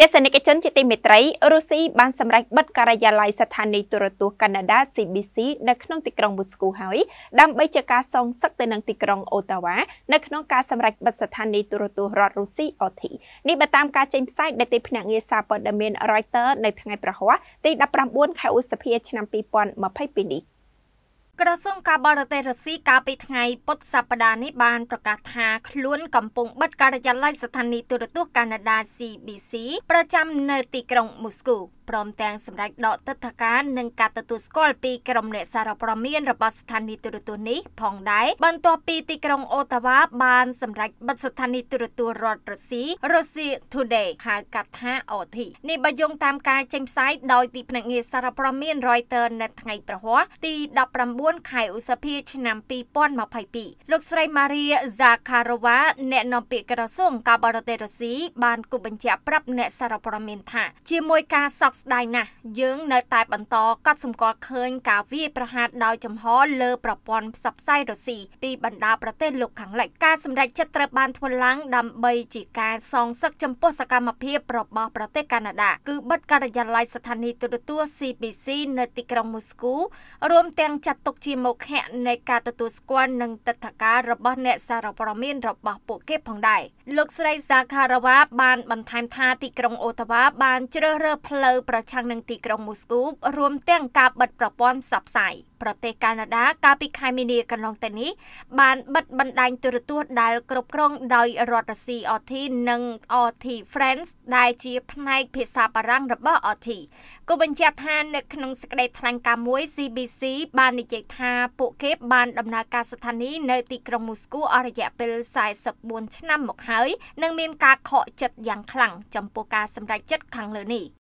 ទស្សនិកជនជាទីមេត្រីរុស្ស៊ីបានសម្រេចបិទការិយាល័យស្ថានីយទូរទស្សន៍កាណាដា CBC នៅក្នុងទីក្រុងមូស្គូហើយ ដើម្បីជាការសងសឹកទៅនឹងទីក្រុងអូតាវ៉ានៅក្នុងការសម្រេចបិទស្ថានីយទូរទស្សន៍រដ្ឋរុស្ស៊ី RT នេះបើតាមការចេញផ្សាយដោយទីភ្នាក់ងារសារព័ត៌មាន Reuters នៅថ្ងៃប្រហ័សទី19ខែឧសភាឆ្នាំ2022នេះ។ក្រសួងការបរទេសរុស្ស៊ីកាលពីថ្ងៃពុធសប្តាហ៍នេះបានប្រកាសថាខ្លួនកំពុងបិទការិយាល័យស្ថានីយទូរទស្សន៍កាណាដា CBC ប្រចាំនៅទីក្រុងមូស្គូព្រមទាំងសម្រាប់ដកទឹកធការនិងការទទួលស្គាល់ពីក្រុមអ្នកសារព័ត៌មានរបស់ស្ថានីយទូរទស្សន៍នេះផងដែរបន្ទាប់ពីទីក្រុងអូតាវ៉ាបានសម្រាប់បិទស្ថានីយទូរទស្សន៍រដ្ឋរុស្ស៊ី Russia Today ហៅកាត់ថា RT នេះបើយោងតាមការចេញផ្សាយដោយទីភ្នាក់ងារសារព័ត៌មាន Reuters នៅថ្ងៃប្រហ័សទី19ខែឧសភាឆ្នាំ2022លោកស្រី Maria Zakharova អ្នកនាំពាក្យក្រសួងការបរទេសរុស្ស៊ីបានគូបញ្ជាក់ប្រាប់អ្នកសារព័ត៌មានថា ជាមួយការសោកស្ដាយណាស់យើងនៅតែបន្តកត់សម្គាល់ឃើញការវាយប្រហារដោយចំហលើប្រព័ន្ធផ្សព្វផ្សាយរុស្ស៊ីពីបណ្ដាប្រទេសលោកខាងលិចការសម្រេចចិត្តត្រូវបានធ្វើឡើងដើម្បីជាការសងសឹកចំពោះសកម្មភាពរបស់ប្រទេសកាណាដា គឺបិទការិយាល័យស្ថានីយទូរទស្សន៍ CBC នៅទីក្រុងមូស្គូរួមទាំងចាត់ទុកជាមុខៈនៃការទទួលស្គាល់និងទឹកធការរបស់អ្នកសារព័ត៌មានរបស់ពួកគេផងដែរលោកស្រីសាខារវ៉ាបានបន្ថែមថាទីក្រុងអូតាវ៉ាបានជ្រើសរើសផ្លូវប្រឆាំងនឹងទីក្រុងមូស្គូបរួមទាំងការបិទប្រព័ន្ធផ្សព្វផ្សាយប្រទេសកាណាដាកាលពីខែមីនាកន្លងទៅនេះបានបិទបណ្ដាញទូរទស្សន៍ដែលគ្រប់គ្រងដោយរដ្ឋស៊ី RT និង RT France ដែលជាផ្នែកភាសាបារាំងរបស់ RT គូបញ្ជាក់ថានៅក្នុងសេចក្តីថ្លែងការណ៍មួយ CBC បាននិយាយថាពួកគេបានដំណើរការស្ថានីយ៍នៅទីក្រុងមូស្គូអស់រយៈពេល44ឆ្នាំមកហើយនិងមានការខកចិត្តយ៉ាងខ្លាំងចំពោះការសម្រេចចិត្តខាងលើនេះ។